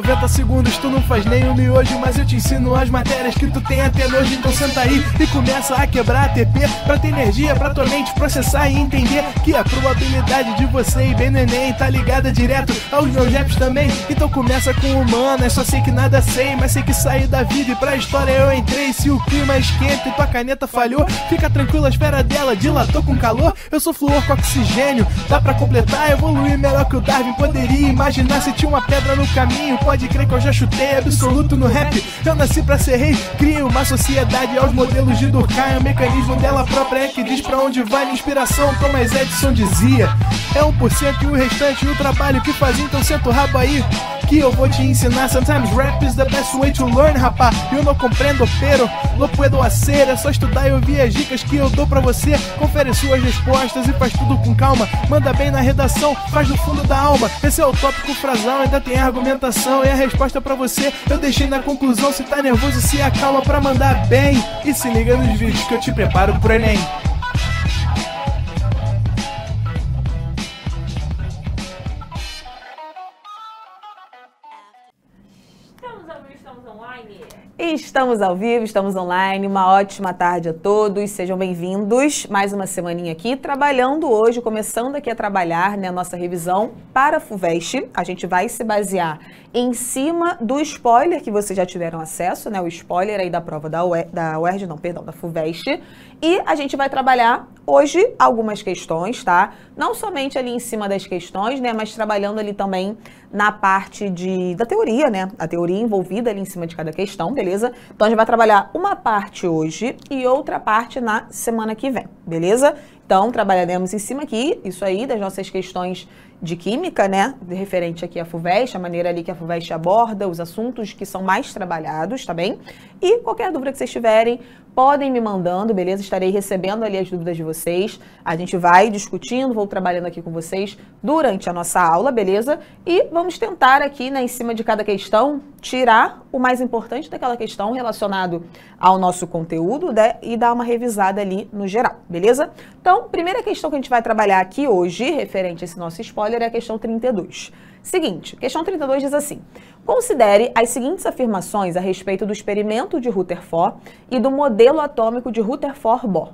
90 segundos tu não faz nenhum miojo, mas eu te ensino as matérias que tu tem até hoje. Então senta aí e começa a quebrar a TP pra ter energia pra tua mente processar e entender que a probabilidade de você e bem neném tá ligada direto aos meus raps também. Então começa com humana é só sei que nada sei, mas sei que saí da vida e pra história eu entrei. Se o clima é esquenta e tua caneta falhou, fica tranquilo, a esfera dela dilatou com calor. Eu sou flor com oxigênio, dá pra completar, evoluir melhor que o Darwin poderia imaginar se tinha uma pedra no caminho Pode crer que eu já chutei absoluto no rap. Eu nasci pra ser rei, crio uma sociedade aos modelos de Durkheim. O mecanismo dela própria é que diz pra onde vai a inspiração. Thomas Edison dizia: É 1% e o restante, e o trabalho que faz, então senta o rabo aí. Aqui eu vou te ensinar. Sometimes rap is the best way to learn, rapá. Eu não compreendo, pero Não puedo hacer. É só estudar e ouvir as dicas que eu dou pra você. Confere suas respostas e faz tudo com calma. Manda bem na redação, faz do fundo da alma. Esse é o tópico frasal, ainda tem a argumentação e a resposta pra você. Eu deixei na conclusão, se tá nervoso, se acalma pra mandar bem. E se liga nos vídeos que eu te preparo pro Enem. estamos ao vivo, estamos online. Uma ótima tarde a todos. Sejam bem-vindos. Mais uma semaninha aqui trabalhando hoje, começando aqui a trabalhar né, a nossa revisão para a Fuvest. A gente vai se basear em cima do spoiler que vocês já tiveram acesso, né? O spoiler aí da prova da, UER, da UERJ, não, perdão, da Fuvest. E a gente vai trabalhar hoje algumas questões, tá? Não somente ali em cima das questões, né, mas trabalhando ali também na parte de, da teoria, né? A teoria envolvida ali em cima de cada questão, beleza? Então a gente vai trabalhar uma parte hoje e outra parte na semana que vem, beleza? Então trabalharemos em cima aqui, isso aí das nossas questões de química, né? Referente aqui à FUVEST, a maneira ali que a FUVEST aborda os assuntos que são mais trabalhados, tá bem? E qualquer dúvida que vocês tiverem, podem me mandando, beleza? Estarei recebendo ali as dúvidas de vocês. A gente vai discutindo, vou trabalhando aqui com vocês durante a nossa aula, beleza? E vamos tentar aqui, né, em cima de cada questão, tirar o mais importante daquela questão relacionado ao nosso conteúdo né, e dar uma revisada ali no geral, beleza? Então, primeira questão que a gente vai trabalhar aqui hoje, referente a esse nosso spoiler, é a questão 32. Seguinte, questão 32 diz assim: Considere as seguintes afirmações a respeito do experimento de Rutherford e do modelo atômico de Rutherford-Bohr.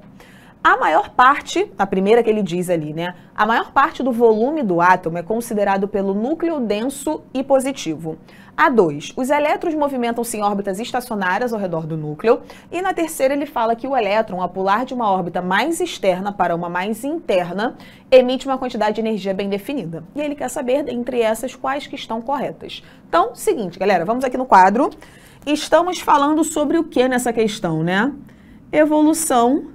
A maior parte, a primeira que ele diz ali, né? A maior parte do volume do átomo é considerado pelo núcleo denso e positivo. A2, os elétrons movimentam-se em órbitas estacionárias ao redor do núcleo. E na terceira, ele fala que o elétron, ao pular de uma órbita mais externa para uma mais interna, emite uma quantidade de energia bem definida. E ele quer saber, dentre essas, quais que estão corretas. Então, seguinte, galera, vamos aqui no quadro. Estamos falando sobre o que nessa questão, né? Evolução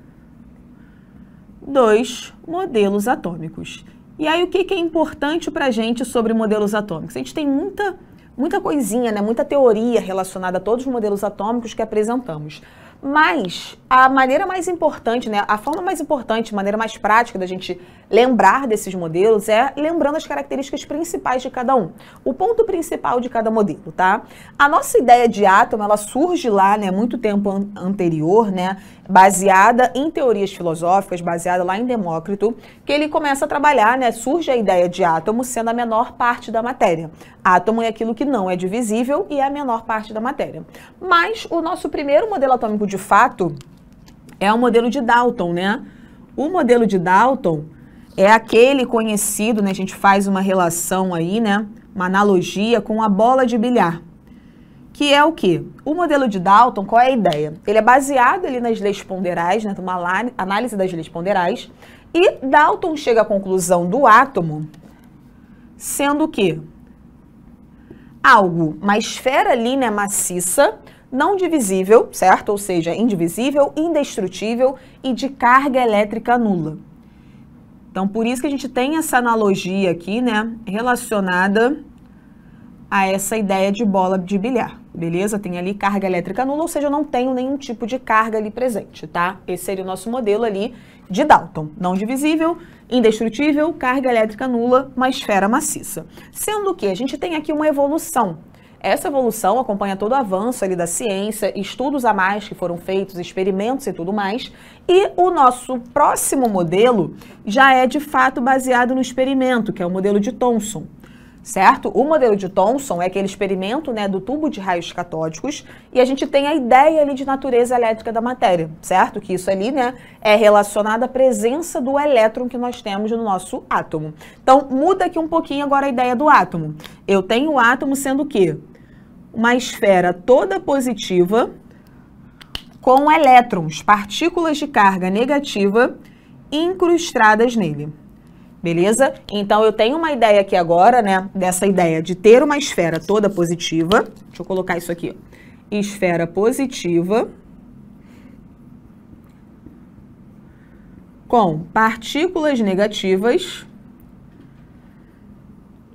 dos modelos atômicos. E aí, o que, que é importante para a gente sobre modelos atômicos? A gente tem muita muita coisinha, né? muita teoria relacionada a todos os modelos atômicos que apresentamos. Mas a maneira mais importante, né, a forma mais importante, maneira mais prática da gente lembrar desses modelos é lembrando as características principais de cada um. O ponto principal de cada modelo, tá? A nossa ideia de átomo, ela surge lá, né, muito tempo an anterior, né, baseada em teorias filosóficas, baseada lá em Demócrito, que ele começa a trabalhar, né, surge a ideia de átomo sendo a menor parte da matéria. Átomo é aquilo que não é divisível e é a menor parte da matéria. Mas o nosso primeiro modelo atômico de de fato, é o modelo de Dalton, né? O modelo de Dalton é aquele conhecido, né? A gente faz uma relação aí, né? Uma analogia com a bola de bilhar. Que é o quê? O modelo de Dalton, qual é a ideia? Ele é baseado ali nas leis ponderais, né? Uma análise das leis ponderais. E Dalton chega à conclusão do átomo sendo o quê? Algo, uma esfera ali, né, maciça, não divisível, certo? Ou seja, indivisível, indestrutível e de carga elétrica nula. Então, por isso que a gente tem essa analogia aqui, né, relacionada a essa ideia de bola de bilhar, beleza? Tem ali carga elétrica nula, ou seja, eu não tenho nenhum tipo de carga ali presente, tá? Esse seria o nosso modelo ali de Dalton, não divisível, indestrutível, carga elétrica nula, uma esfera maciça. Sendo que a gente tem aqui uma evolução, essa evolução acompanha todo o avanço ali da ciência, estudos a mais que foram feitos, experimentos e tudo mais. E o nosso próximo modelo já é de fato baseado no experimento, que é o modelo de Thomson certo? O modelo de Thomson é aquele experimento né, do tubo de raios catódicos e a gente tem a ideia ali de natureza elétrica da matéria, certo? Que isso ali né, é relacionado à presença do elétron que nós temos no nosso átomo. Então, muda aqui um pouquinho agora a ideia do átomo. Eu tenho o átomo sendo o quê? uma esfera toda positiva com elétrons, partículas de carga negativa incrustadas nele. Beleza? Então eu tenho uma ideia aqui agora, né, dessa ideia de ter uma esfera toda positiva. Deixa eu colocar isso aqui, Esfera positiva com partículas negativas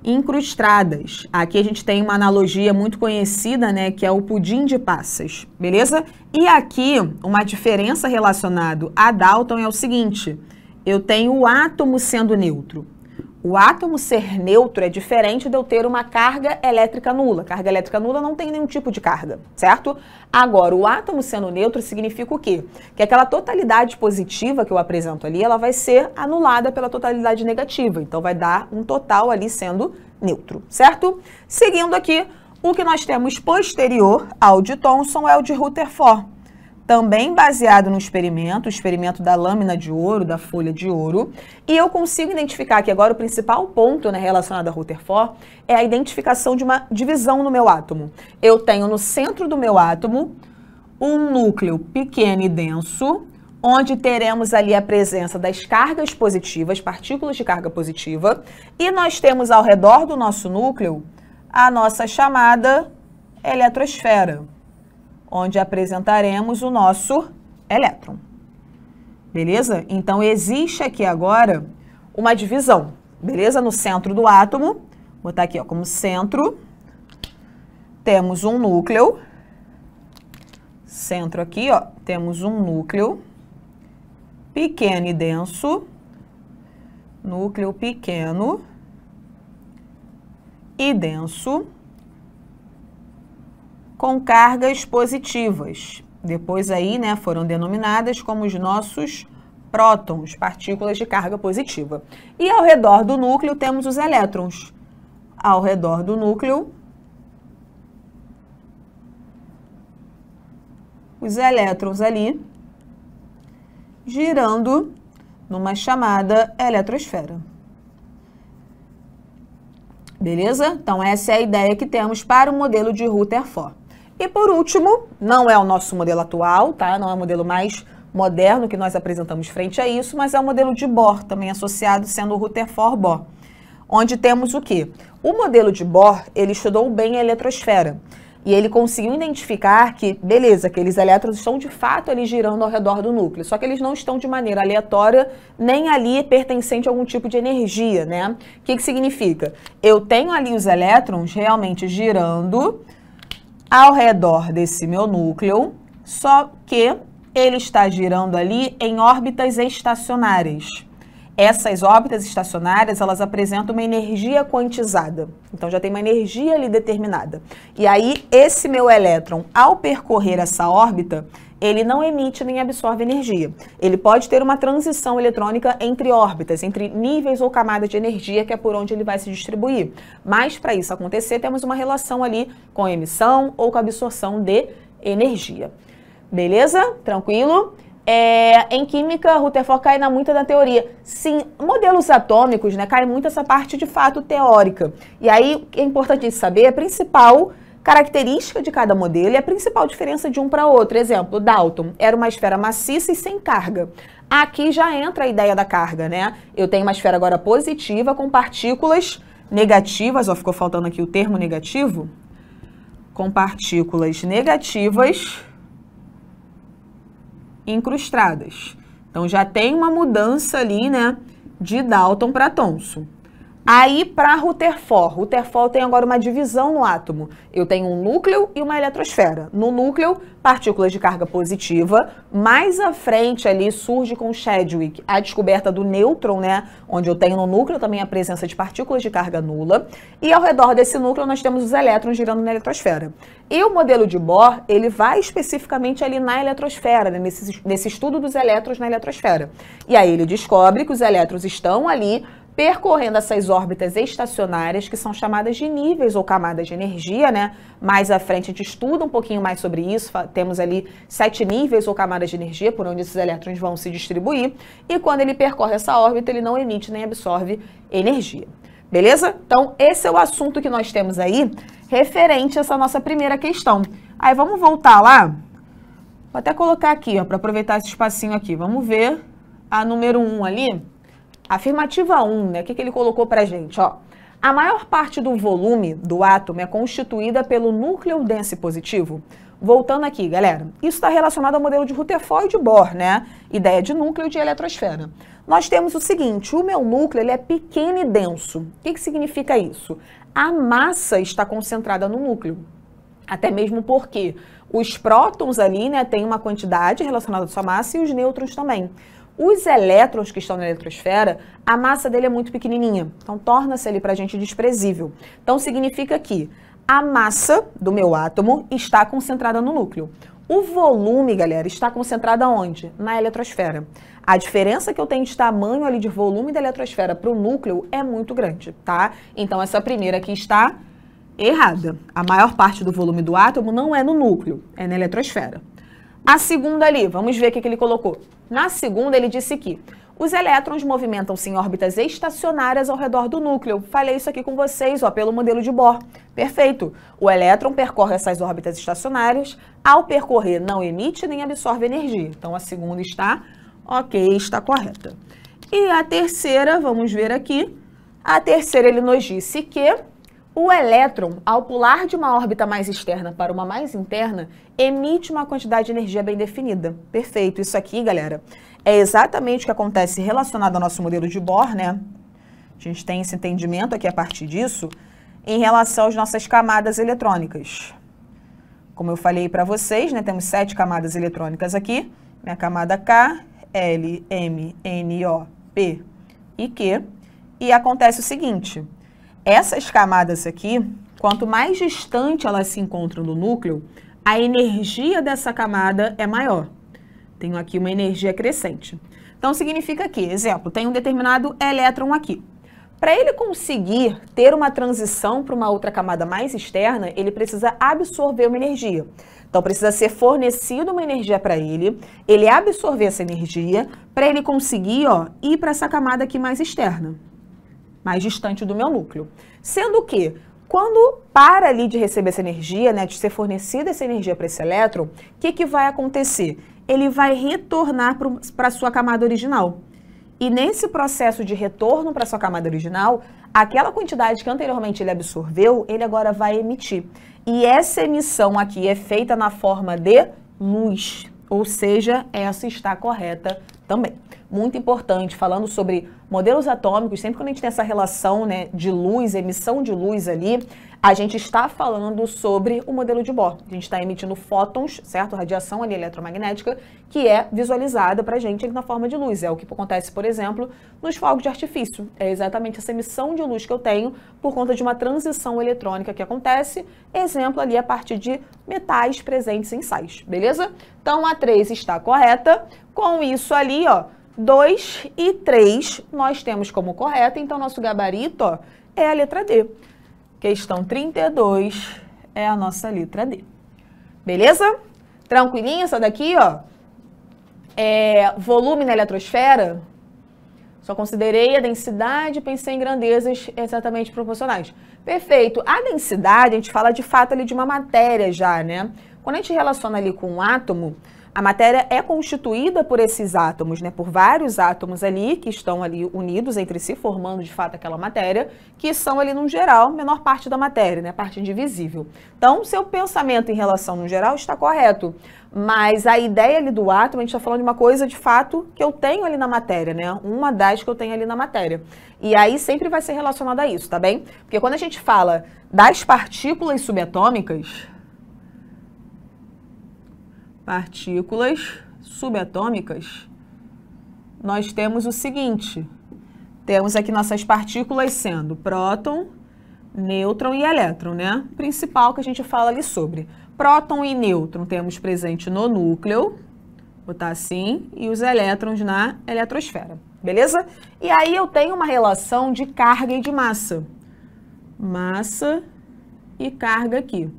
incrustadas. Aqui a gente tem uma analogia muito conhecida, né, que é o pudim de passas, beleza? E aqui uma diferença relacionada a Dalton é o seguinte: eu tenho o átomo sendo neutro. O átomo ser neutro é diferente de eu ter uma carga elétrica nula. Carga elétrica nula não tem nenhum tipo de carga, certo? Agora, o átomo sendo neutro significa o quê? Que aquela totalidade positiva que eu apresento ali, ela vai ser anulada pela totalidade negativa. Então, vai dar um total ali sendo neutro, certo? Seguindo aqui, o que nós temos posterior ao de Thomson é o de Rutherford também baseado no experimento, o experimento da lâmina de ouro, da folha de ouro, e eu consigo identificar que agora o principal ponto né, relacionado a Rutherford é a identificação de uma divisão no meu átomo. Eu tenho no centro do meu átomo um núcleo pequeno e denso, onde teremos ali a presença das cargas positivas, partículas de carga positiva, e nós temos ao redor do nosso núcleo a nossa chamada eletrosfera onde apresentaremos o nosso elétron. Beleza? Então, existe aqui agora uma divisão, beleza? No centro do átomo, vou botar aqui ó, como centro, temos um núcleo, centro aqui, ó, temos um núcleo pequeno e denso, núcleo pequeno e denso, com cargas positivas. Depois aí, né, foram denominadas como os nossos prótons, partículas de carga positiva. E ao redor do núcleo temos os elétrons. Ao redor do núcleo, os elétrons ali girando numa chamada eletrosfera. Beleza? Então essa é a ideia que temos para o modelo de Rutherford. E por último, não é o nosso modelo atual, tá? Não é o modelo mais moderno que nós apresentamos frente a isso, mas é o modelo de Bohr, também associado sendo o Rutherford-Bohr, onde temos o quê? O modelo de Bohr, ele estudou bem a eletrosfera e ele conseguiu identificar que, beleza, aqueles elétrons estão de fato ali girando ao redor do núcleo, só que eles não estão de maneira aleatória, nem ali pertencente a algum tipo de energia, né? O que, que significa? Eu tenho ali os elétrons realmente girando ao redor desse meu núcleo, só que ele está girando ali em órbitas estacionárias. Essas órbitas estacionárias, elas apresentam uma energia quantizada. Então já tem uma energia ali determinada. E aí esse meu elétron, ao percorrer essa órbita, ele não emite nem absorve energia. Ele pode ter uma transição eletrônica entre órbitas, entre níveis ou camadas de energia, que é por onde ele vai se distribuir. Mas para isso acontecer, temos uma relação ali com a emissão ou com a absorção de energia. Beleza? Tranquilo? É, em química, Rutherford cai na muita da teoria. Sim, modelos atômicos, né, cai muito essa parte de fato teórica. E aí é importante saber a principal Característica de cada modelo e a principal diferença de um para outro. Exemplo, Dalton era uma esfera maciça e sem carga. Aqui já entra a ideia da carga, né? Eu tenho uma esfera agora positiva com partículas negativas, ó, ficou faltando aqui o termo negativo, com partículas negativas incrustadas. Então já tem uma mudança ali, né, de Dalton para Thomson. Aí para Rutherford, Rutherford tem agora uma divisão no átomo. Eu tenho um núcleo e uma eletrosfera. No núcleo, partículas de carga positiva. Mais à frente ali surge com Chadwick a descoberta do nêutron, né? Onde eu tenho no núcleo também a presença de partículas de carga nula. E ao redor desse núcleo nós temos os elétrons girando na eletrosfera. E o modelo de Bohr, ele vai especificamente ali na eletrosfera, né? nesse, nesse estudo dos elétrons na eletrosfera. E aí ele descobre que os elétrons estão ali percorrendo essas órbitas estacionárias, que são chamadas de níveis ou camadas de energia, né? Mais à frente a gente estuda um pouquinho mais sobre isso, temos ali sete níveis ou camadas de energia por onde esses elétrons vão se distribuir, e quando ele percorre essa órbita, ele não emite nem absorve energia. Beleza? Então, esse é o assunto que nós temos aí referente a essa nossa primeira questão. Aí vamos voltar lá. Vou até colocar aqui, ó, para aproveitar esse espacinho aqui. Vamos ver a número 1 um ali. Afirmativa 1, né? O que, que ele colocou para gente? Ó, a maior parte do volume do átomo é constituída pelo núcleo denso positivo. Voltando aqui, galera, isso está relacionado ao modelo de Rutherford e de Bohr, né? Ideia de núcleo e de eletrosfera. Nós temos o seguinte, o meu núcleo ele é pequeno e denso. O que, que significa isso? A massa está concentrada no núcleo. Até mesmo porque os prótons ali, né, têm uma quantidade relacionada à sua massa e os nêutrons também. Os elétrons que estão na eletrosfera, a massa dele é muito pequenininha, então torna-se ali para a gente desprezível. Então significa que a massa do meu átomo está concentrada no núcleo. O volume, galera, está concentrado onde? Na eletrosfera. A diferença que eu tenho de tamanho ali de volume da eletrosfera para o núcleo é muito grande, tá? Então essa primeira aqui está errada. A maior parte do volume do átomo não é no núcleo, é na eletrosfera. A segunda ali, vamos ver o que, que ele colocou. Na segunda, ele disse que os elétrons movimentam-se em órbitas estacionárias ao redor do núcleo. Falei isso aqui com vocês, ó, pelo modelo de Bohr. Perfeito. O elétron percorre essas órbitas estacionárias. Ao percorrer, não emite nem absorve energia. Então, a segunda está ok, está correta. E a terceira, vamos ver aqui. A terceira, ele nos disse que o elétron, ao pular de uma órbita mais externa para uma mais interna, emite uma quantidade de energia bem definida. Perfeito. Isso aqui, galera, é exatamente o que acontece relacionado ao nosso modelo de Bohr, né? A gente tem esse entendimento aqui a partir disso em relação às nossas camadas eletrônicas. Como eu falei para vocês, né, temos sete camadas eletrônicas aqui, né, camada K, L, M, N, O, P e Q. E acontece o seguinte, essas camadas aqui, quanto mais distante elas se encontram do núcleo, a energia dessa camada é maior. Tenho aqui uma energia crescente. Então, significa que, exemplo, tem um determinado elétron aqui. Para ele conseguir ter uma transição para uma outra camada mais externa, ele precisa absorver uma energia. Então precisa ser fornecida uma energia para ele, ele absorver essa energia para ele conseguir, ó, ir para essa camada aqui mais externa mais distante do meu núcleo. Sendo que, quando para ali de receber essa energia, né, de ser fornecida essa energia para esse elétron, o que, que vai acontecer? Ele vai retornar para a sua camada original. E nesse processo de retorno para sua camada original, aquela quantidade que anteriormente ele absorveu, ele agora vai emitir. E essa emissão aqui é feita na forma de luz, ou seja, essa está correta também. Muito importante, falando sobre modelos atômicos, sempre quando a gente tem essa relação né, de luz, emissão de luz ali, a gente está falando sobre o modelo de Bohr. A gente está emitindo fótons, certo? Radiação ali eletromagnética, que é visualizada para a gente na forma de luz. É o que acontece, por exemplo, nos fogos de artifício. É exatamente essa emissão de luz que eu tenho por conta de uma transição eletrônica que acontece, exemplo ali a partir de metais presentes em sais, beleza? Então a 3 está correta. Com isso ali, ó, 2 e 3 nós temos como correta, então nosso gabarito ó, é a letra D. Questão 32 é a nossa letra D. Beleza? Tranquilinha essa daqui, ó. É, volume na eletrosfera, só considerei a densidade e pensei em grandezas exatamente proporcionais. Perfeito. A densidade, a gente fala de fato ali de uma matéria já, né? Quando a gente relaciona ali com um átomo, a matéria é constituída por esses átomos, né, por vários átomos ali que estão ali unidos entre si, formando de fato aquela matéria, que são ali no geral menor parte da matéria, né, parte indivisível. Então, seu pensamento em relação no geral está correto, mas a ideia ali do átomo, a gente está falando de uma coisa de fato que eu tenho ali na matéria, né, uma das que eu tenho ali na matéria. E aí sempre vai ser relacionada a isso, tá bem? Porque quando a gente fala das partículas subatômicas, partículas subatômicas, nós temos o seguinte. Temos aqui nossas partículas sendo próton, nêutron e elétron, né? Principal que a gente fala ali sobre. Próton e nêutron temos presente no núcleo, botar assim, e os elétrons na eletrosfera, beleza? E aí eu tenho uma relação de carga e de massa. Massa e carga aqui.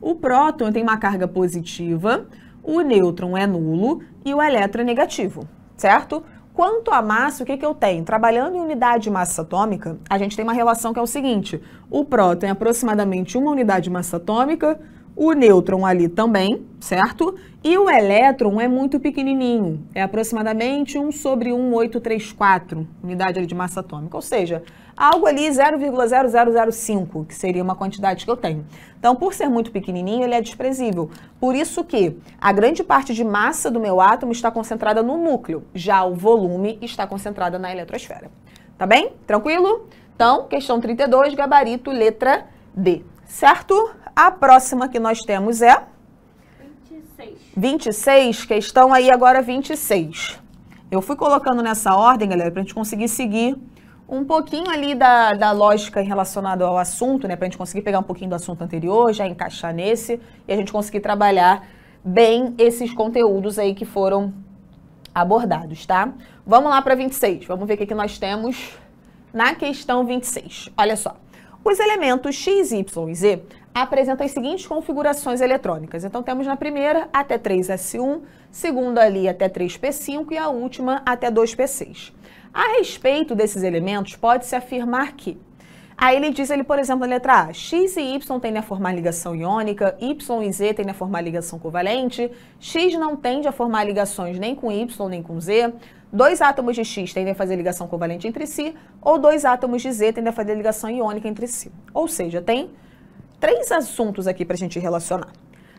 O próton tem uma carga positiva, o nêutron é nulo e o elétron é negativo, certo? Quanto à massa, o que, que eu tenho? Trabalhando em unidade de massa atômica, a gente tem uma relação que é o seguinte: o próton é aproximadamente uma unidade de massa atômica, o nêutron ali também, certo? E o elétron é muito pequenininho, é aproximadamente 1 sobre 1,834 unidade de massa atômica. Ou seja, algo ali 0,0005, que seria uma quantidade que eu tenho. Então, por ser muito pequenininho, ele é desprezível. Por isso que a grande parte de massa do meu átomo está concentrada no núcleo, já o volume está concentrado na eletrosfera. Tá bem? Tranquilo? Então, questão 32, gabarito, letra D. Certo? A próxima que nós temos é... 26. 26, questão aí agora 26. Eu fui colocando nessa ordem, galera, para a gente conseguir seguir um pouquinho ali da, da lógica relacionada ao assunto, né? Para a gente conseguir pegar um pouquinho do assunto anterior, já encaixar nesse e a gente conseguir trabalhar bem esses conteúdos aí que foram abordados, tá? Vamos lá para 26. Vamos ver o que, que nós temos na questão 26. Olha só. Os elementos x, y e z apresentam as seguintes configurações eletrônicas. Então temos na primeira até 3s1, segunda ali até 3p5 e a última até 2p6. A respeito desses elementos, pode-se afirmar que Aí ele diz, ele, por exemplo, na letra A, X e Y tendem a formar ligação iônica, Y e Z tendem a formar ligação covalente, X não tende a formar ligações nem com Y nem com Z, dois átomos de X tendem a fazer ligação covalente entre si, ou dois átomos de Z tendem a fazer ligação iônica entre si. Ou seja, tem três assuntos aqui para a gente relacionar.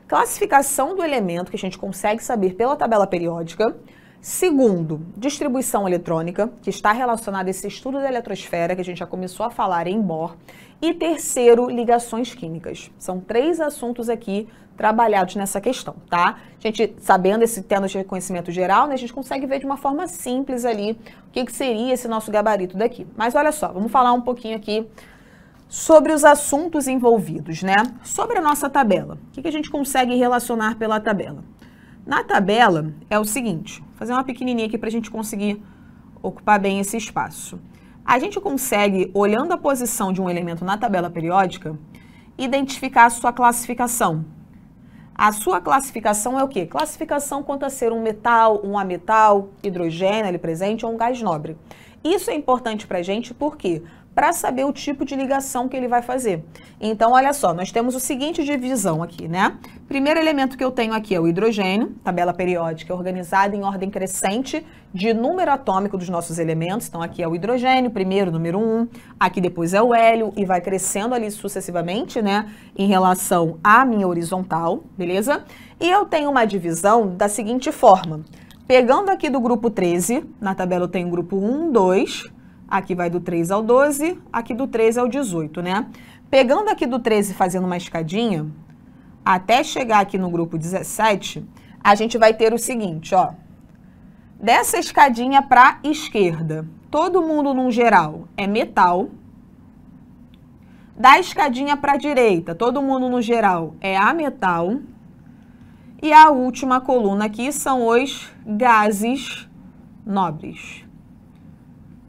Classificação do elemento, que a gente consegue saber pela tabela periódica, Segundo, distribuição eletrônica, que está relacionada a esse estudo da eletrosfera que a gente já começou a falar em Bohr. E terceiro, ligações químicas. São três assuntos aqui trabalhados nessa questão, tá? A gente, sabendo esse termo de reconhecimento geral, né, a gente consegue ver de uma forma simples ali o que, que seria esse nosso gabarito daqui. Mas olha só, vamos falar um pouquinho aqui sobre os assuntos envolvidos, né? Sobre a nossa tabela. O que, que a gente consegue relacionar pela tabela? Na tabela é o seguinte, vou fazer uma pequenininha aqui para a gente conseguir ocupar bem esse espaço. A gente consegue, olhando a posição de um elemento na tabela periódica, identificar a sua classificação. A sua classificação é o quê? Classificação quanto a ser um metal, um ametal, hidrogênio ali presente ou um gás nobre. Isso é importante para a gente porque para saber o tipo de ligação que ele vai fazer. Então, olha só, nós temos o seguinte divisão aqui, né? Primeiro elemento que eu tenho aqui é o hidrogênio, tabela periódica organizada em ordem crescente de número atômico dos nossos elementos. Então, aqui é o hidrogênio, primeiro, número 1, um, aqui depois é o hélio e vai crescendo ali sucessivamente, né, em relação à minha horizontal, beleza? E eu tenho uma divisão da seguinte forma. Pegando aqui do grupo 13, na tabela eu tenho grupo 1, 2, Aqui vai do 3 ao 12, aqui do 13 ao 18, né? Pegando aqui do 13 e fazendo uma escadinha, até chegar aqui no grupo 17, a gente vai ter o seguinte, ó. Dessa escadinha para esquerda, todo mundo num geral é metal. Da escadinha para direita, todo mundo no geral é a metal. E a última coluna aqui são os gases nobres.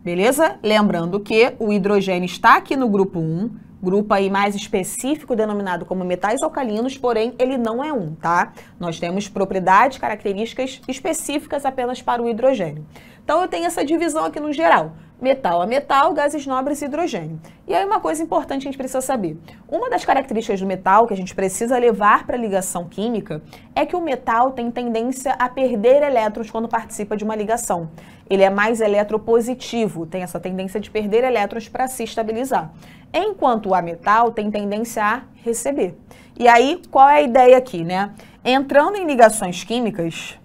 Beleza? Lembrando que o hidrogênio está aqui no grupo 1, grupo aí mais específico denominado como metais alcalinos, porém ele não é um, tá? Nós temos propriedades, características específicas apenas para o hidrogênio. Então eu tenho essa divisão aqui no geral metal a metal, gases nobres e hidrogênio. E aí uma coisa importante que a gente precisa saber. Uma das características do metal que a gente precisa levar para a ligação química é que o metal tem tendência a perder elétrons quando participa de uma ligação. Ele é mais eletropositivo, tem essa tendência de perder elétrons para se estabilizar. Enquanto o metal tem tendência a receber. E aí, qual é a ideia aqui, né? Entrando em ligações químicas,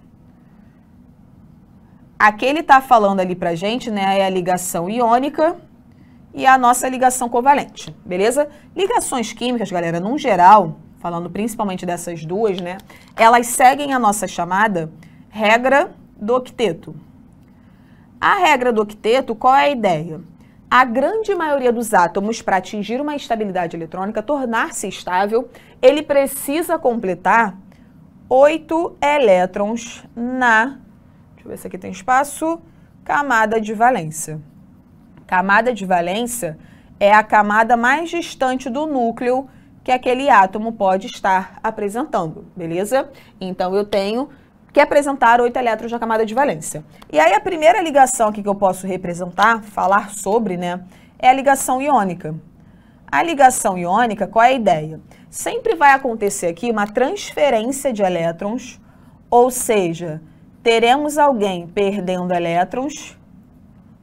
Aqui ele está falando ali para gente, né, é a ligação iônica e a nossa ligação covalente, beleza? Ligações químicas, galera, num geral, falando principalmente dessas duas, né, elas seguem a nossa chamada regra do octeto. A regra do octeto, qual é a ideia? A grande maioria dos átomos, para atingir uma estabilidade eletrônica, tornar-se estável, ele precisa completar oito elétrons na Deixa eu ver se aqui tem espaço. Camada de valência. Camada de valência é a camada mais distante do núcleo que aquele átomo pode estar apresentando, beleza? Então eu tenho que apresentar oito elétrons na camada de valência. E aí a primeira ligação aqui que eu posso representar, falar sobre, né, é a ligação iônica. A ligação iônica, qual é a ideia? Sempre vai acontecer aqui uma transferência de elétrons, ou seja, teremos alguém perdendo elétrons,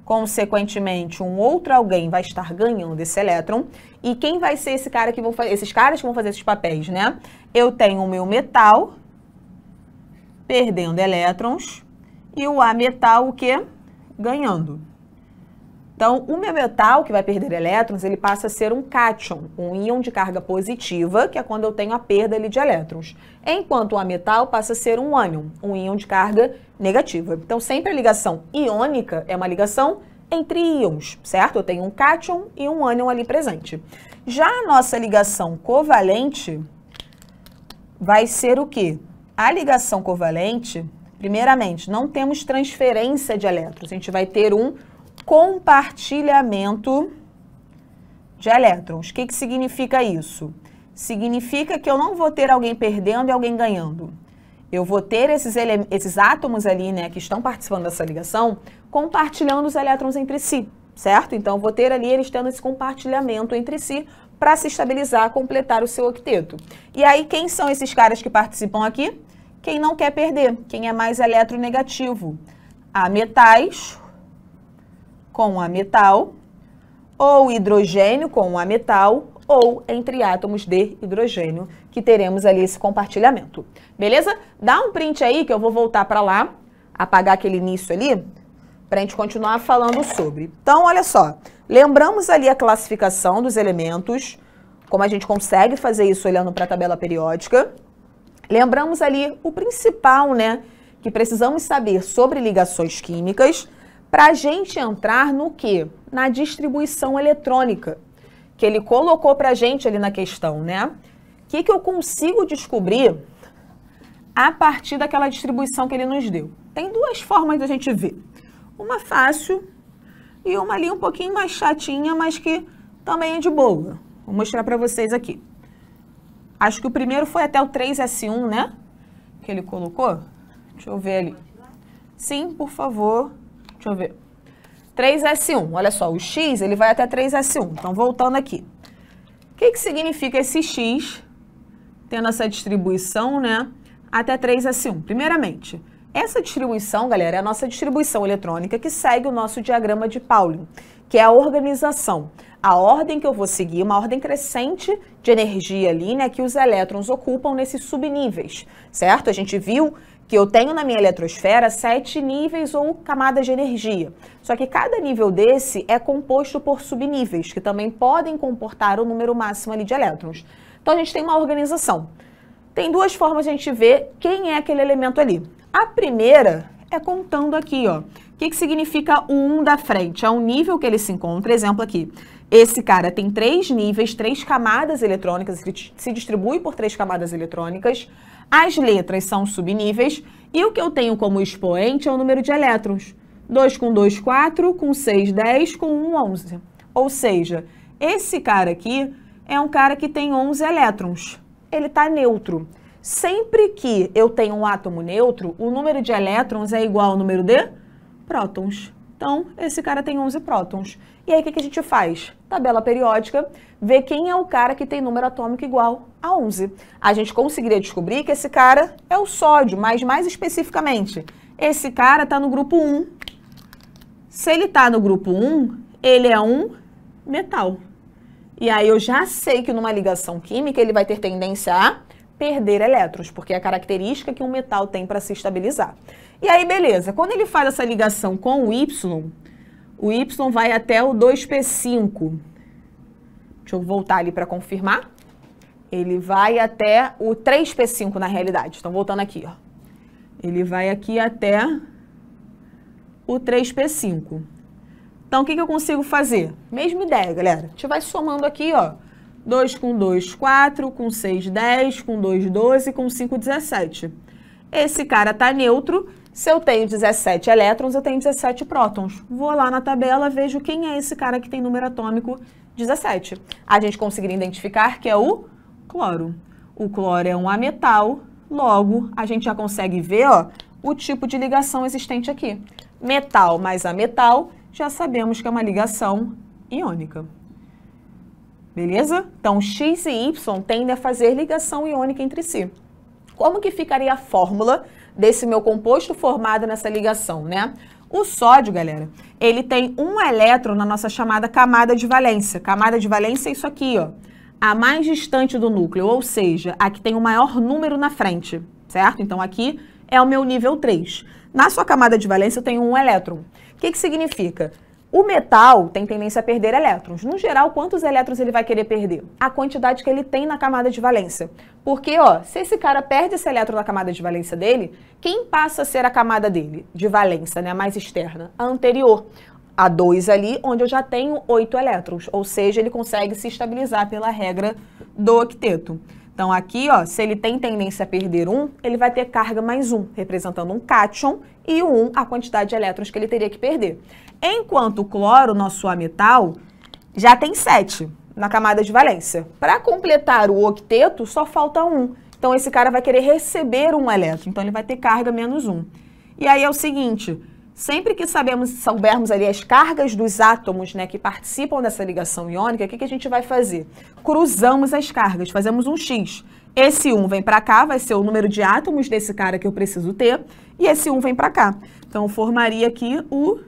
consequentemente, um outro alguém vai estar ganhando esse elétron. E quem vai ser esse cara que vão esses caras que vão fazer esses papéis, né? Eu tenho o meu metal perdendo elétrons e o A metal o que Ganhando. Então, o meu metal que vai perder elétrons, ele passa a ser um cátion, um íon de carga positiva, que é quando eu tenho a perda ali, de elétrons. Enquanto o ametal passa a ser um ânion, um íon de carga negativa. Então, sempre a ligação iônica é uma ligação entre íons, certo? Eu tenho um cátion e um ânion ali presente. Já a nossa ligação covalente vai ser o quê? A ligação covalente, primeiramente, não temos transferência de elétrons. A gente vai ter um compartilhamento de elétrons. O que, que significa isso? Significa que eu não vou ter alguém perdendo e alguém ganhando. Eu vou ter esses, esses átomos ali, né, que estão participando dessa ligação, compartilhando os elétrons entre si, certo? Então, vou ter ali eles tendo esse compartilhamento entre si para se estabilizar, completar o seu octeto. E aí, quem são esses caras que participam aqui? Quem não quer perder, quem é mais eletronegativo. Há metais, com a metal, ou hidrogênio com a metal, ou entre átomos de hidrogênio, que teremos ali esse compartilhamento. Beleza? Dá um print aí que eu vou voltar para lá, apagar aquele início ali, para a gente continuar falando sobre. Então, olha só, lembramos ali a classificação dos elementos, como a gente consegue fazer isso olhando para a tabela periódica. Lembramos ali o principal, né, que precisamos saber sobre ligações químicas para a gente entrar no que? Na distribuição eletrônica, que ele colocou para a gente ali na questão, né? O que, que eu consigo descobrir a partir daquela distribuição que ele nos deu? Tem duas formas da gente ver. Uma fácil e uma ali um pouquinho mais chatinha, mas que também é de boa. Vou mostrar para vocês aqui. Acho que o primeiro foi até o 3S1, né? Que ele colocou. Deixa eu ver ali. Sim, por favor. Deixa eu ver. 3S1, olha só, o X ele vai até 3S1. Então, voltando aqui. O que, que significa esse X, tendo essa distribuição, né, até 3S1? Primeiramente, essa distribuição, galera, é a nossa distribuição eletrônica que segue o nosso diagrama de Pauling, que é a organização. A ordem que eu vou seguir, uma ordem crescente de energia ali, né, que os elétrons ocupam nesses subníveis, certo? A gente viu que eu tenho na minha eletrosfera sete níveis ou camadas de energia. Só que cada nível desse é composto por subníveis, que também podem comportar o número máximo ali de elétrons. Então a gente tem uma organização. Tem duas formas de a gente ver quem é aquele elemento ali. A primeira é contando aqui, ó. O que, que significa o 1 um da frente? É o nível que ele se encontra. Exemplo aqui. Esse cara tem três níveis, três camadas eletrônicas, se distribui por três camadas eletrônicas. As letras são subníveis e o que eu tenho como expoente é o número de elétrons. 2 com 2, 4, com 6, 10, com 1, 11. Ou seja, esse cara aqui é um cara que tem 11 elétrons. Ele está neutro. Sempre que eu tenho um átomo neutro, o número de elétrons é igual ao número de prótons. Então, esse cara tem 11 prótons. E aí, o que, que a gente faz? Tabela periódica, ver quem é o cara que tem número atômico igual a 11. A gente conseguiria descobrir que esse cara é o sódio, mas mais especificamente, esse cara está no grupo 1. Se ele está no grupo 1, ele é um metal. E aí, eu já sei que numa ligação química ele vai ter tendência a perder elétrons, porque é a característica que um metal tem para se estabilizar. E aí, beleza, quando ele faz essa ligação com o Y, o Y vai até o 2P5. Deixa eu voltar ali para confirmar. Ele vai até o 3P5 na realidade. Então, voltando aqui, ó. Ele vai aqui até o 3P5. Então, o que, que eu consigo fazer? Mesma ideia, galera. A gente vai somando aqui, ó. 2 com 2, 4, com 6, 10, com 2, 12, com 5, 17. Esse cara está neutro, se eu tenho 17 elétrons, eu tenho 17 prótons. Vou lá na tabela, vejo quem é esse cara que tem número atômico 17. A gente conseguiria identificar que é o cloro. O cloro é um ametal, logo a gente já consegue ver ó, o tipo de ligação existente aqui. Metal mais ametal, já sabemos que é uma ligação iônica beleza? Então, X e Y tendem a fazer ligação iônica entre si. Como que ficaria a fórmula desse meu composto formado nessa ligação, né? O sódio, galera, ele tem um elétron na nossa chamada camada de valência. Camada de valência é isso aqui, ó. A mais distante do núcleo, ou seja, a que tem o maior número na frente, certo? Então aqui é o meu nível 3. Na sua camada de valência eu tenho um elétron. O que, que significa? O metal tem tendência a perder elétrons. No geral, quantos elétrons ele vai querer perder? A quantidade que ele tem na camada de valência. Porque, ó, se esse cara perde esse elétron na camada de valência dele, quem passa a ser a camada dele de valência, né, mais externa? A anterior. A 2 ali, onde eu já tenho 8 elétrons, ou seja, ele consegue se estabilizar pela regra do octeto. Então aqui, ó, se ele tem tendência a perder um, ele vai ter carga mais um, representando um cátion e o um, a quantidade de elétrons que ele teria que perder. Enquanto o cloro, nosso ametal, já tem sete na camada de valência. Para completar o octeto, só falta um. Então esse cara vai querer receber um elétron, então ele vai ter carga menos um. E aí é o seguinte, Sempre que sabemos, soubermos ali as cargas dos átomos né, que participam dessa ligação iônica, o que, que a gente vai fazer? Cruzamos as cargas, fazemos um X. Esse 1 vem para cá, vai ser o número de átomos desse cara que eu preciso ter, e esse 1 vem para cá. Então, formaria aqui o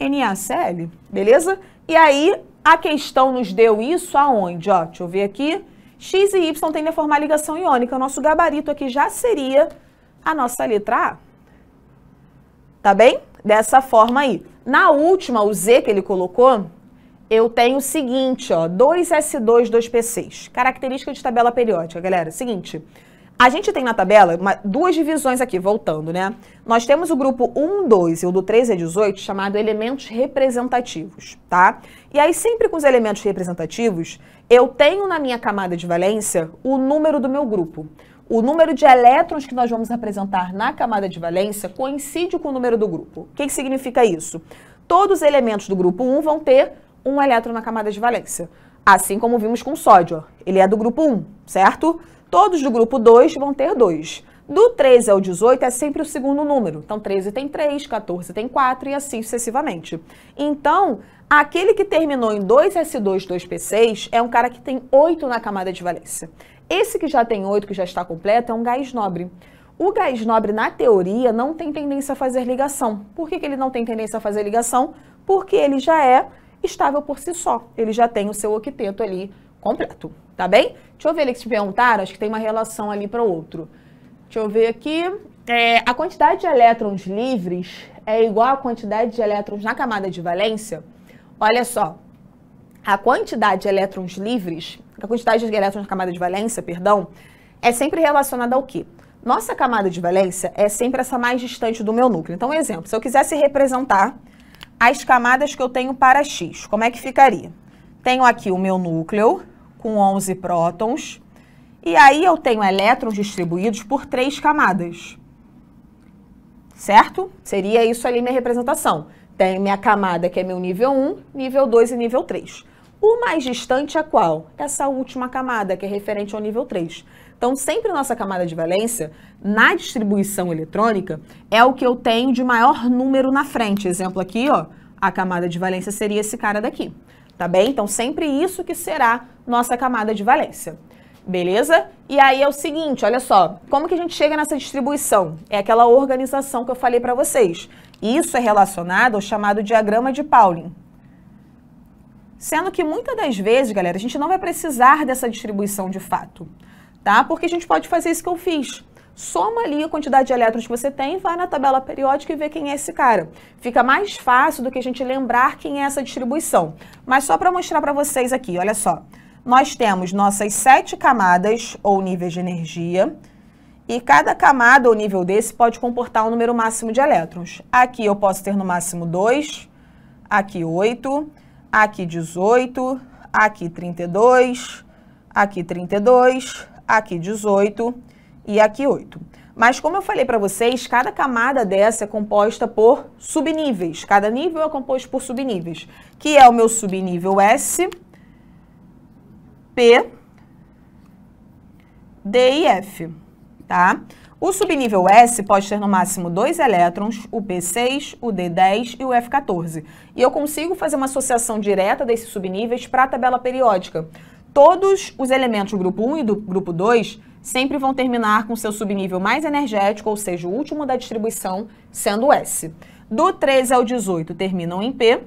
NaCl, beleza? E aí, a questão nos deu isso aonde? Ó, deixa eu ver aqui. X e Y tendem a formar ligação iônica. O nosso gabarito aqui já seria a nossa letra A tá bem? Dessa forma aí. Na última, o Z que ele colocou, eu tenho o seguinte, ó, 2S2, 2P6. Característica de tabela periódica, galera. Seguinte, a gente tem na tabela uma, duas divisões aqui, voltando, né? Nós temos o grupo 1, 2 e o do 3 e 18, chamado elementos representativos, tá? E aí, sempre com os elementos representativos, eu tenho na minha camada de valência o número do meu grupo o número de elétrons que nós vamos apresentar na camada de valência coincide com o número do grupo. O que, significa isso? Todos os elementos do grupo 1 vão ter um elétron na camada de valência. Assim como vimos com o sódio. Ele é do grupo 1, certo? Todos do grupo 2 vão ter 2. Do 13 ao 18 é sempre o segundo número. Então, 13 tem 3, 14 tem 4 e assim sucessivamente. Então, aquele que terminou em 2S2, 2P6 é um cara que tem 8 na camada de valência. Esse que já tem oito, que já está completo, é um gás nobre. O gás nobre, na teoria, não tem tendência a fazer ligação. Por que, que ele não tem tendência a fazer ligação? Porque ele já é estável por si só. Ele já tem o seu octeto ali completo, tá bem? Deixa eu ver ele que te perguntaram, acho que tem uma relação ali para o outro. Deixa eu ver aqui. É, a quantidade de elétrons livres é igual à quantidade de elétrons na camada de valência? Olha só, a quantidade de elétrons livres a quantidade de elétrons na camada de valência, perdão, é sempre relacionada ao quê? Nossa camada de valência é sempre essa mais distante do meu núcleo. Então, um exemplo, se eu quisesse representar as camadas que eu tenho para X, como é que ficaria? Tenho aqui o meu núcleo com 11 prótons, e aí eu tenho elétrons distribuídos por três camadas. Certo? Seria isso ali minha representação. Tenho minha camada que é meu nível 1, nível 2 e nível 3. O mais distante é qual? Essa última camada, que é referente ao nível 3. Então, sempre nossa camada de valência, na distribuição eletrônica, é o que eu tenho de maior número na frente. Exemplo aqui, ó, a camada de valência seria esse cara daqui, tá bem? Então, sempre isso que será nossa camada de valência. Beleza? E aí é o seguinte, olha só, como que a gente chega nessa distribuição? É aquela organização que eu falei para vocês. Isso é relacionado ao chamado diagrama de Pauling, Sendo que muitas das vezes, galera, a gente não vai precisar dessa distribuição de fato, tá? Porque a gente pode fazer isso que eu fiz. Soma ali a quantidade de elétrons que você tem, vai na tabela periódica e vê quem é esse cara. Fica mais fácil do que a gente lembrar quem é essa distribuição. Mas só para mostrar para vocês aqui, olha só. Nós temos nossas sete camadas ou níveis de energia, e cada camada ou nível desse pode comportar um número máximo de elétrons. Aqui eu posso ter no máximo 2, aqui 8 aqui 18, aqui 32, aqui 32, aqui 18 e aqui 8. Mas como eu falei para vocês, cada camada dessa é composta por subníveis. Cada nível é composto por subníveis, que é o meu subnível S, P, D e F, tá? O subnível S pode ter no máximo dois elétrons, o P6, o D10 e o F14. E eu consigo fazer uma associação direta desses subníveis para a tabela periódica. Todos os elementos do grupo 1 e do grupo 2 sempre vão terminar com seu subnível mais energético, ou seja, o último da distribuição, sendo S. Do 13 ao 18 terminam em P,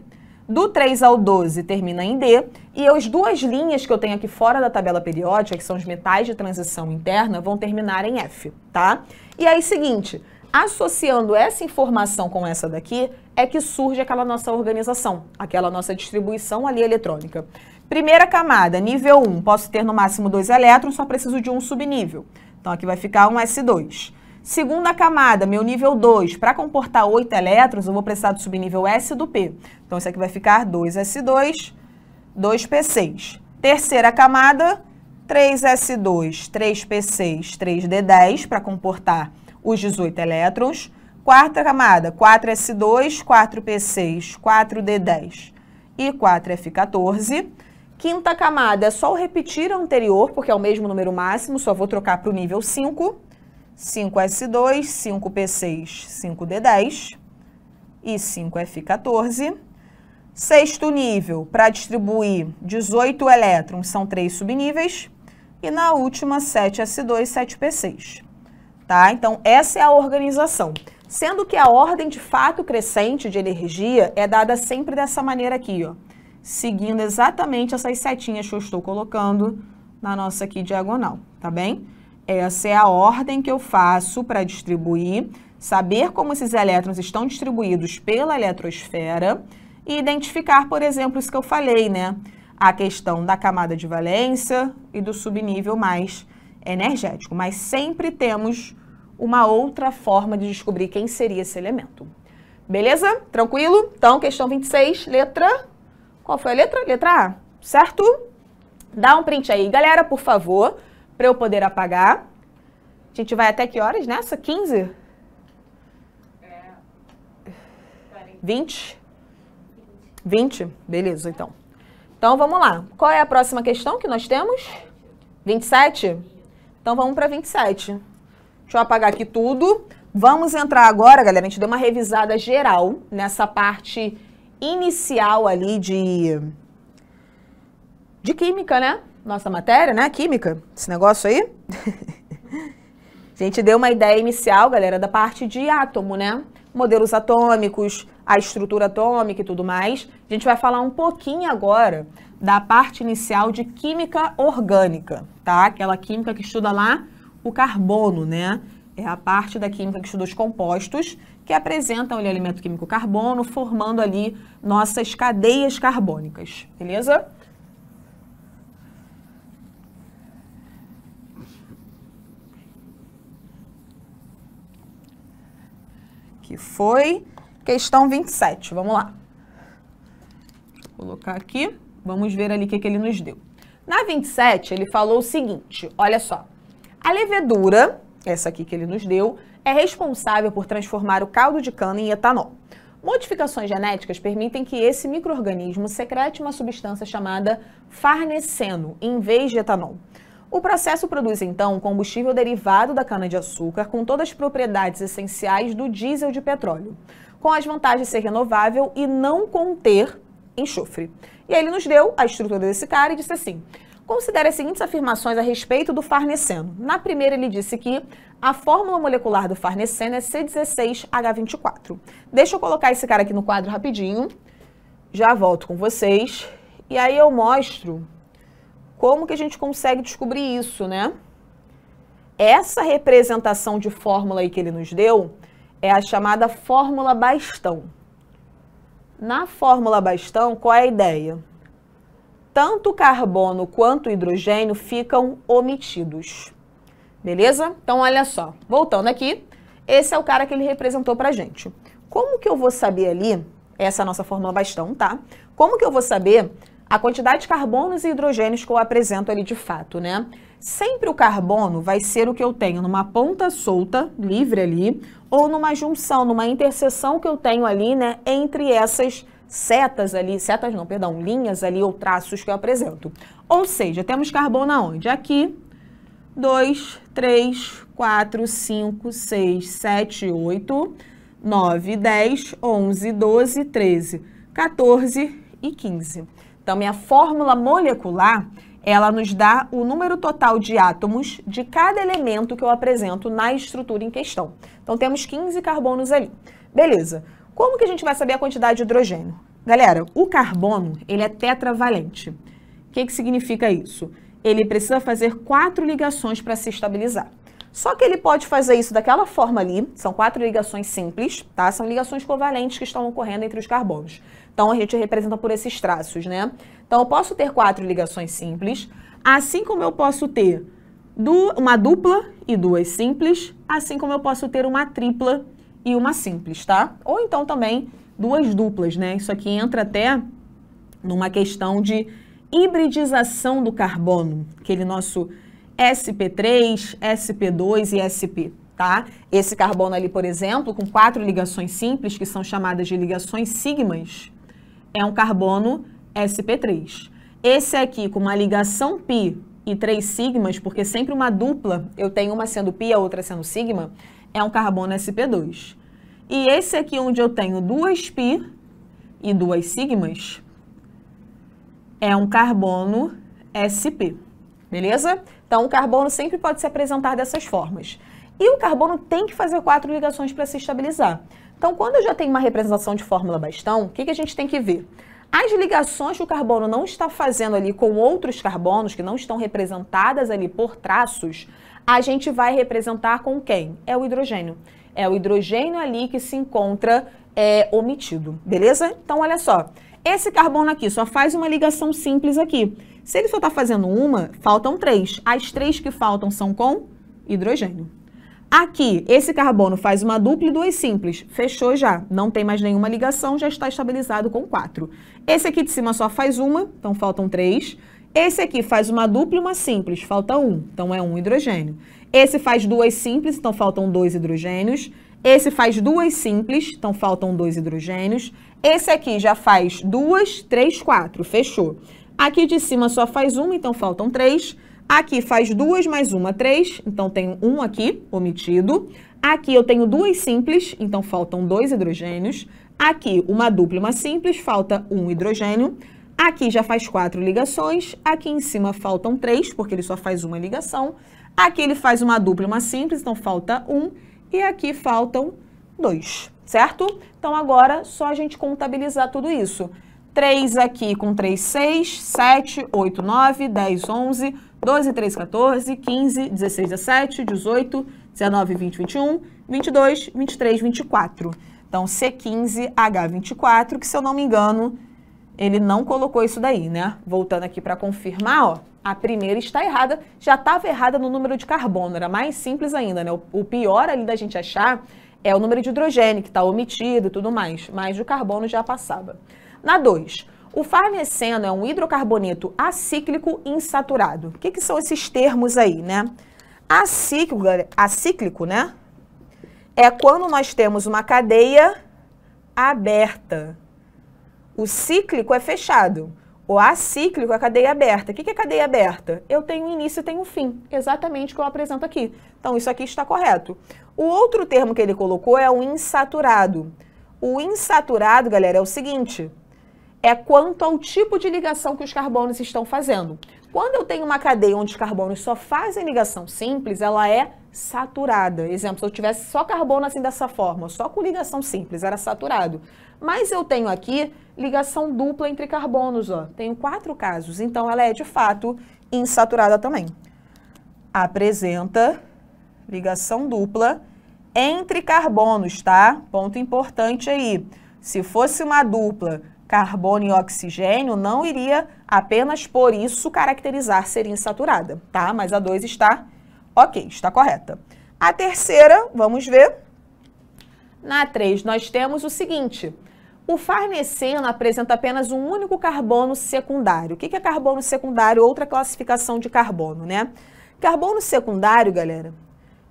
do 3 ao 12 termina em D, e as duas linhas que eu tenho aqui fora da tabela periódica, que são os metais de transição interna, vão terminar em F, tá? E aí, seguinte, associando essa informação com essa daqui, é que surge aquela nossa organização, aquela nossa distribuição ali eletrônica. Primeira camada, nível 1, posso ter no máximo dois elétrons, só preciso de um subnível. Então aqui vai ficar um S2. Segunda camada, meu nível 2. Para comportar 8 elétrons, eu vou precisar do subnível S do P. Então, isso aqui vai ficar 2S2, 2P6. Terceira camada, 3S2, 3P6, 3D10, para comportar os 18 elétrons. Quarta camada, 4S2, 4P6, 4D10 e 4F14. Quinta camada, é só repetir a anterior, porque é o mesmo número máximo, só vou trocar para o nível 5. 5S2, 5P6, 5D10 e 5F14. Sexto nível, para distribuir 18 elétrons, são três subníveis. E na última, 7S2, 7P6. Tá? Então, essa é a organização. Sendo que a ordem de fato crescente de energia é dada sempre dessa maneira aqui, ó. Seguindo exatamente essas setinhas que eu estou colocando na nossa aqui diagonal, tá bem? Essa é a ordem que eu faço para distribuir, saber como esses elétrons estão distribuídos pela eletrosfera e identificar, por exemplo, isso que eu falei, né? A questão da camada de valência e do subnível mais energético. Mas sempre temos uma outra forma de descobrir quem seria esse elemento. Beleza? Tranquilo? Então, questão 26, letra. Qual foi a letra? Letra A, certo? Dá um print aí, galera, por favor para eu poder apagar. A gente vai até que horas nessa? 15? É. 20? 20? Beleza, então. Então vamos lá. Qual é a próxima questão que nós temos? 27? Então vamos para 27. Deixa eu apagar aqui tudo. Vamos entrar agora, galera. A gente deu uma revisada geral nessa parte inicial ali de, de química, né? nossa matéria, né? Química, esse negócio aí. a gente deu uma ideia inicial, galera, da parte de átomo, né? Modelos atômicos, a estrutura atômica e tudo mais. A gente vai falar um pouquinho agora da parte inicial de química orgânica, tá? Aquela química que estuda lá o carbono, né? É a parte da química que estuda os compostos que apresentam ali, o elemento químico carbono, formando ali nossas cadeias carbônicas, beleza? foi questão 27. Vamos lá. Vou colocar aqui. Vamos ver ali o que, que ele nos deu. Na 27, ele falou o seguinte, olha só. A levedura, essa aqui que ele nos deu, é responsável por transformar o caldo de cana em etanol. Modificações genéticas permitem que esse microorganismo secrete uma substância chamada farneseno, em vez de etanol. O processo produz então um combustível derivado da cana-de-açúcar com todas as propriedades essenciais do diesel de petróleo, com as vantagens de ser renovável e não conter enxofre. E aí ele nos deu a estrutura desse cara e disse assim: Considere as seguintes afirmações a respeito do farneceno. Na primeira, ele disse que a fórmula molecular do farneceno é C16H24. Deixa eu colocar esse cara aqui no quadro rapidinho. Já volto com vocês. E aí eu mostro como que a gente consegue descobrir isso, né? Essa representação de fórmula aí que ele nos deu é a chamada fórmula bastão. Na fórmula bastão, qual é a ideia? Tanto carbono quanto hidrogênio ficam omitidos. Beleza? Então, olha só. Voltando aqui, esse é o cara que ele representou para gente. Como que eu vou saber ali, essa é a nossa fórmula bastão, tá? Como que eu vou saber a quantidade de carbonos e hidrogênios que eu apresento ali de fato, né? Sempre o carbono vai ser o que eu tenho numa ponta solta, livre ali, ou numa junção, numa interseção que eu tenho ali, né, entre essas setas ali, setas não, perdão, linhas ali ou traços que eu apresento. Ou seja, temos carbono aonde? Aqui, 2, 3, 4, 5, 6, 7, 8, 9, 10, 11, 12, 13, 14 e 15. Então, minha fórmula molecular, ela nos dá o número total de átomos de cada elemento que eu apresento na estrutura em questão. Então, temos 15 carbonos ali. Beleza. Como que a gente vai saber a quantidade de hidrogênio? Galera, o carbono, ele é tetravalente. O que, que significa isso? Ele precisa fazer quatro ligações para se estabilizar. Só que ele pode fazer isso daquela forma ali, são quatro ligações simples, tá? São ligações covalentes que estão ocorrendo entre os carbonos. Então a gente representa por esses traços, né? Então eu posso ter quatro ligações simples, assim como eu posso ter uma dupla e duas simples, assim como eu posso ter uma tripla e uma simples, tá? Ou então também duas duplas, né? Isso aqui entra até numa questão de hibridização do carbono, aquele nosso SP3, SP2 e SP, tá? Esse carbono ali, por exemplo, com quatro ligações simples, que são chamadas de ligações sigmas, é um carbono sp3. Esse aqui, com uma ligação π e três sigmas, porque sempre uma dupla, eu tenho uma sendo π, a outra sendo sigma, é um carbono sp2. E esse aqui, onde eu tenho duas π e duas sigmas, é um carbono sp. Beleza? Então, o carbono sempre pode se apresentar dessas formas. E o carbono tem que fazer quatro ligações para se estabilizar. Então, quando eu já tenho uma representação de fórmula bastão, o que, que a gente tem que ver? As ligações que o carbono não está fazendo ali com outros carbonos, que não estão representadas ali por traços, a gente vai representar com quem? É o hidrogênio. É o hidrogênio ali que se encontra é, omitido, beleza? Então, olha só. Esse carbono aqui só faz uma ligação simples aqui. Se ele só está fazendo uma, faltam três. As três que faltam são com hidrogênio. Aqui, esse carbono faz uma dupla e duas simples. Fechou já, não tem mais nenhuma ligação, já está estabilizado com 4. Esse aqui de cima só faz uma, então faltam 3. Esse aqui faz uma dupla e uma simples, falta 1, um, então é um hidrogênio. Esse faz duas simples, então faltam dois hidrogênios. Esse faz duas simples, então faltam dois hidrogênios. Esse aqui já faz duas, três, quatro, fechou. Aqui de cima só faz uma, então faltam três. Aqui faz duas mais uma, três, então tenho um aqui, omitido. Aqui eu tenho duas simples, então faltam dois hidrogênios. Aqui uma dupla e uma simples, falta um hidrogênio. Aqui já faz quatro ligações, aqui em cima faltam três, porque ele só faz uma ligação. Aqui ele faz uma dupla e uma simples, então falta um. E aqui faltam dois, certo? Então agora só a gente contabilizar tudo isso. 3 aqui com 3, 6, 7, 8, 9, 10, 11, 12, 13, 14, 15, 16, 17, 18, 19, 20, 21, 22, 23, 24. Então, C15, H24, que se eu não me engano, ele não colocou isso daí, né? Voltando aqui para confirmar, ó, a primeira está errada, já estava errada no número de carbono, era mais simples ainda, né? O, pior ali da gente achar é o número de hidrogênio, que está omitido e tudo mais, mas o carbono já passava. Na 2, o farneseno é um hidrocarboneto acíclico insaturado. O que, que são esses termos aí, né? Acíclico, acíclico, né? É quando nós temos uma cadeia aberta. O cíclico é fechado. O acíclico é cadeia aberta. O que é cadeia aberta? Eu tenho início e tenho fim. Exatamente o que eu apresento aqui. Então, isso aqui está correto. O outro termo que ele colocou é o insaturado. O insaturado, galera, é o seguinte é quanto ao tipo de ligação que os carbonos estão fazendo. Quando eu tenho uma cadeia onde os carbonos só fazem ligação simples, ela é saturada. Exemplo, se eu tivesse só carbono assim dessa forma, só com ligação simples, era saturado. Mas eu tenho aqui ligação dupla entre carbonos, ó. Tenho quatro casos, então ela é de fato insaturada também. Apresenta ligação dupla entre carbonos, tá? Ponto importante aí. Se fosse uma dupla carbono e oxigênio, não iria apenas por isso caracterizar ser insaturada, tá? Mas a 2 está ok, está correta. A terceira, vamos ver. Na 3, nós temos o seguinte. O farneceno apresenta apenas um único carbono secundário. O que é carbono secundário? Outra classificação de carbono, né? Carbono secundário, galera,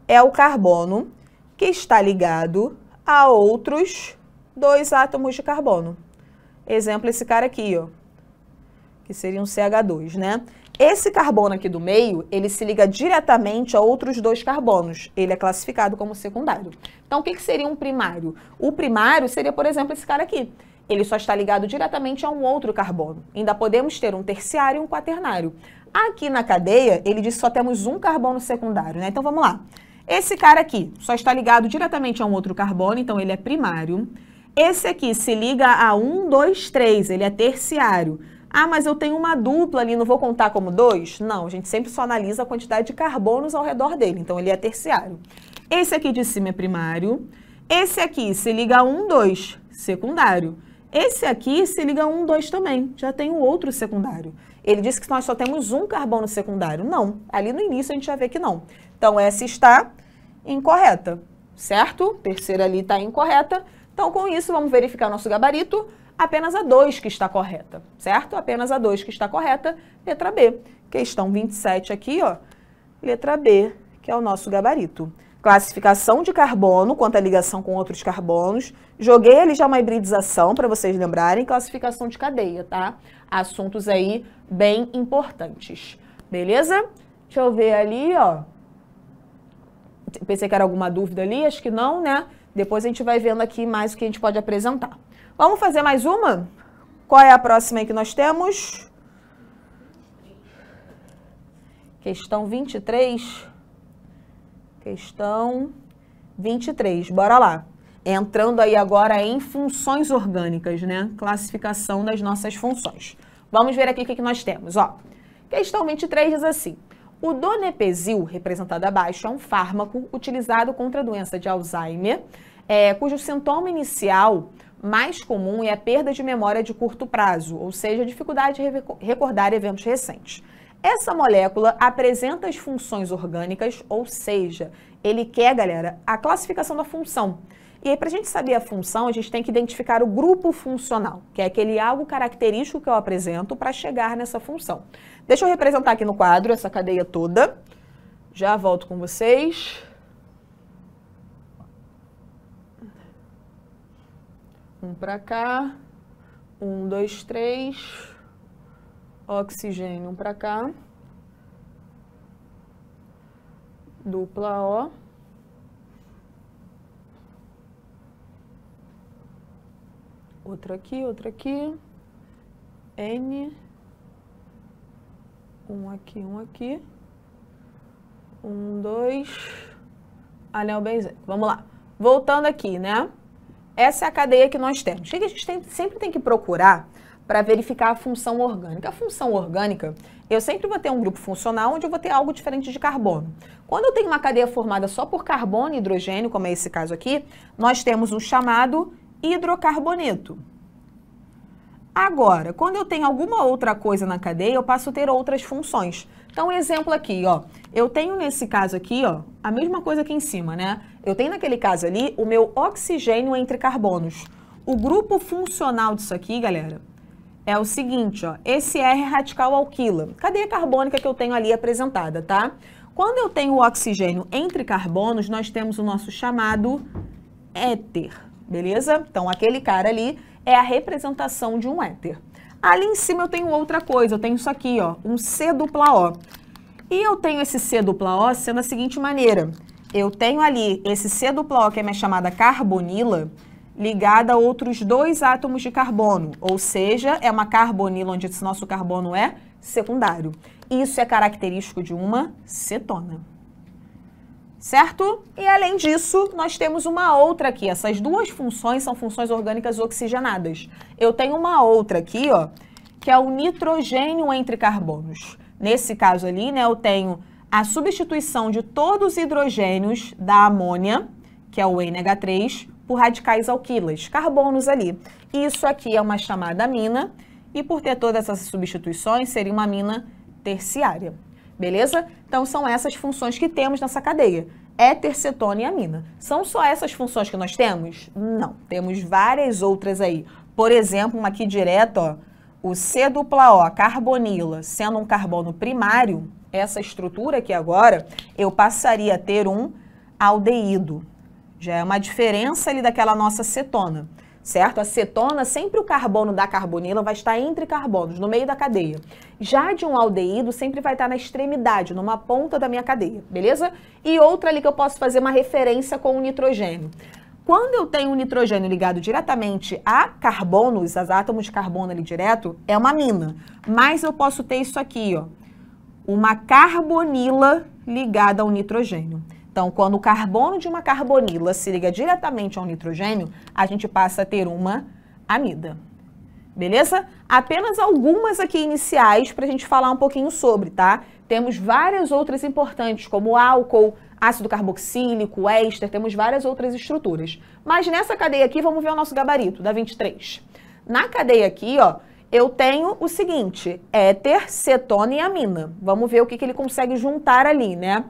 é o carbono que está ligado a outros dois átomos de carbono. Exemplo, esse cara aqui, ó, que seria um CH2, né? Esse carbono aqui do meio, ele se liga diretamente a outros dois carbonos. Ele é classificado como secundário. Então, o que, que seria um primário? O primário seria, por exemplo, esse cara aqui ele só está ligado diretamente a um outro carbono. Ainda podemos ter um terciário e um quaternário. Aqui na cadeia, ele diz que só temos um carbono secundário, né? Então vamos lá. Esse cara aqui só está ligado diretamente a um outro carbono, então ele é primário. Esse aqui se liga a 1, 2, 3, ele é terciário. Ah, mas eu tenho uma dupla ali, não vou contar como dois? Não, a gente sempre só analisa a quantidade de carbonos ao redor dele, então ele é terciário. Esse aqui de cima é primário, esse aqui se liga a 1, 2, secundário. Esse aqui se liga a 1, 2 também, já tem um outro secundário. Ele disse que nós só temos um carbono secundário. Não, ali no início a gente já vê que não. Então essa está incorreta, certo? Terceira ali está incorreta. Então, com isso, vamos verificar nosso gabarito. Apenas a 2 que está correta, certo? Apenas a 2 que está correta, letra B. Questão 27 aqui, ó, letra B, que é o nosso gabarito. Classificação de carbono, quanto à ligação com outros carbonos. Joguei ali já uma hibridização, para vocês lembrarem. Classificação de cadeia, tá? Assuntos aí bem importantes. Beleza? Deixa eu ver ali, ó. Pensei que era alguma dúvida ali, acho que não, né? Depois a gente vai vendo aqui mais o que a gente pode apresentar. Vamos fazer mais uma? Qual é a próxima aí que nós temos? Questão 23. Questão 23. Bora lá. Entrando aí agora em funções orgânicas, né? Classificação das nossas funções. Vamos ver aqui o que, que nós temos. Ó, questão 23 diz assim: o donepezil, representado abaixo, é um fármaco utilizado contra a doença de Alzheimer, é, cujo sintoma inicial mais comum é a perda de memória de curto prazo, ou seja, dificuldade de recordar eventos recentes. Essa molécula apresenta as funções orgânicas, ou seja, ele quer, galera, a classificação da função. E aí, para a gente saber a função, a gente tem que identificar o grupo funcional, que é aquele algo característico que eu apresento para chegar nessa função. Deixa eu representar aqui no quadro essa cadeia toda. Já volto com vocês. Um para cá. Um, dois, três. Oxigênio para cá. Dupla O. Outra aqui, outra aqui. N. Um aqui, um aqui. Um, dois. Anel benzeno. Vamos lá. Voltando aqui, né? Essa é a cadeia que nós temos. O que a gente tem, sempre tem que procurar para verificar a função orgânica. A função orgânica, eu sempre vou ter um grupo funcional onde eu vou ter algo diferente de carbono. Quando eu tenho uma cadeia formada só por carbono e hidrogênio, como é esse caso aqui, nós temos um chamado hidrocarboneto. Agora, quando eu tenho alguma outra coisa na cadeia, eu passo a ter outras funções. Então, um exemplo aqui, ó. Eu tenho nesse caso aqui, ó, a mesma coisa aqui em cima, né? Eu tenho naquele caso ali o meu oxigênio entre carbonos. O grupo funcional disso aqui, galera, é o seguinte, ó. Esse R radical alquila. Cadeia carbônica que eu tenho ali apresentada, tá? Quando eu tenho o oxigênio entre carbonos, nós temos o nosso chamado éter, beleza? Então, aquele cara ali é a representação de um éter. Ali em cima eu tenho outra coisa, eu tenho isso aqui, ó, um C dupla O. E eu tenho esse C dupla O sendo da seguinte maneira. Eu tenho ali esse C dupla O, que é minha chamada carbonila, ligada a outros dois átomos de carbono, ou seja, é uma carbonila onde esse nosso carbono é secundário. Isso é característico de uma cetona certo? E além disso, nós temos uma outra aqui. Essas duas funções são funções orgânicas oxigenadas. Eu tenho uma outra aqui, ó, que é o nitrogênio entre carbonos. Nesse caso ali, né, eu tenho a substituição de todos os hidrogênios da amônia, que é o NH3, por radicais alquilas, carbonos ali. Isso aqui é uma chamada amina, e por ter todas essas substituições, seria uma amina terciária beleza? Então são essas funções que temos nessa cadeia. Éter, cetona e amina. São só essas funções que nós temos? Não, temos várias outras aí. Por exemplo, uma aqui direto, ó, o C dupla O, carbonila, sendo um carbono primário, essa estrutura aqui agora, eu passaria a ter um aldeído. Já é uma diferença ali daquela nossa cetona certo? A cetona, sempre o carbono da carbonila vai estar entre carbonos, no meio da cadeia. Já de um aldeído, sempre vai estar na extremidade, numa ponta da minha cadeia, beleza? E outra ali que eu posso fazer uma referência com o nitrogênio. Quando eu tenho um nitrogênio ligado diretamente a carbonos, as átomos de carbono ali direto, é uma amina. Mas eu posso ter isso aqui, ó, uma carbonila ligada ao nitrogênio. Então, quando o carbono de uma carbonila se liga diretamente ao nitrogênio, a gente passa a ter uma amida. Beleza? Apenas algumas aqui iniciais para a gente falar um pouquinho sobre, tá? Temos várias outras importantes, como álcool, ácido carboxílico, éster, temos várias outras estruturas. Mas nessa cadeia aqui, vamos ver o nosso gabarito, da 23. Na cadeia aqui, ó, eu tenho o seguinte, éter, cetona e amina. Vamos ver o que, que ele consegue juntar ali, né?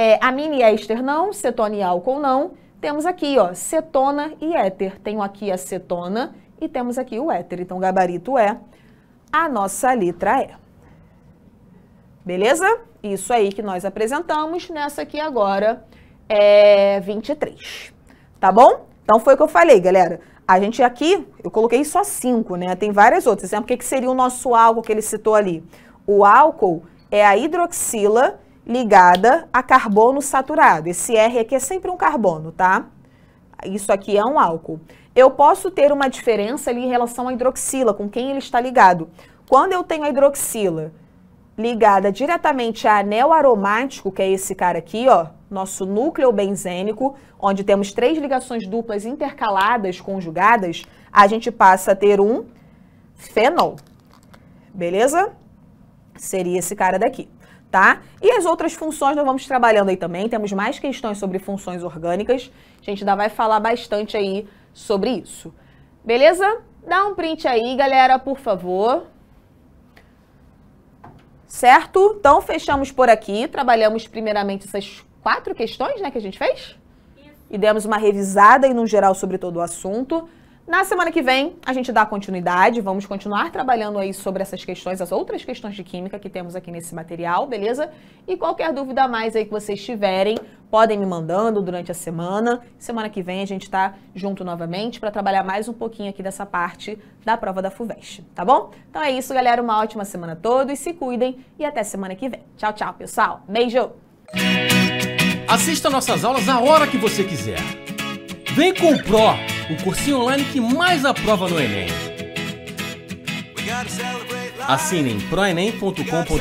É, amina éster não, cetona e álcool não. Temos aqui, ó, cetona e éter. Tenho aqui a cetona e temos aqui o éter. Então, o gabarito é a nossa letra E. Beleza? Isso aí que nós apresentamos nessa aqui agora é 23. Tá bom? Então foi o que eu falei, galera. A gente aqui, eu coloquei só cinco, né? Tem várias outras. Exemplo, o que, que seria o nosso álcool que ele citou ali? O álcool é a hidroxila ligada a carbono saturado. Esse R aqui é sempre um carbono, tá? Isso aqui é um álcool. Eu posso ter uma diferença ali em relação à hidroxila, com quem ele está ligado. Quando eu tenho a hidroxila ligada diretamente a anel aromático, que é esse cara aqui, ó, nosso núcleo benzênico, onde temos três ligações duplas intercaladas, conjugadas, a gente passa a ter um fenol. Beleza? Seria esse cara daqui tá? E as outras funções nós vamos trabalhando aí também, temos mais questões sobre funções orgânicas, a gente ainda vai falar bastante aí sobre isso. Beleza? Dá um print aí, galera, por favor. Certo? Então, fechamos por aqui, trabalhamos primeiramente essas quatro questões, né, que a gente fez? E demos uma revisada e no geral sobre todo o assunto. Na semana que vem, a gente dá continuidade, vamos continuar trabalhando aí sobre essas questões, as outras questões de química que temos aqui nesse material, beleza? E qualquer dúvida a mais aí que vocês tiverem, podem me mandando durante a semana. Semana que vem a gente está junto novamente para trabalhar mais um pouquinho aqui dessa parte da prova da FUVEST, tá bom? Então é isso, galera. Uma ótima semana a todos, se cuidem e até semana que vem. Tchau, tchau, pessoal. Beijo! Assista nossas aulas na hora que você quiser. Vem com o Pro! o cursinho online que mais aprova no Enem. Assine em proenem.com.br.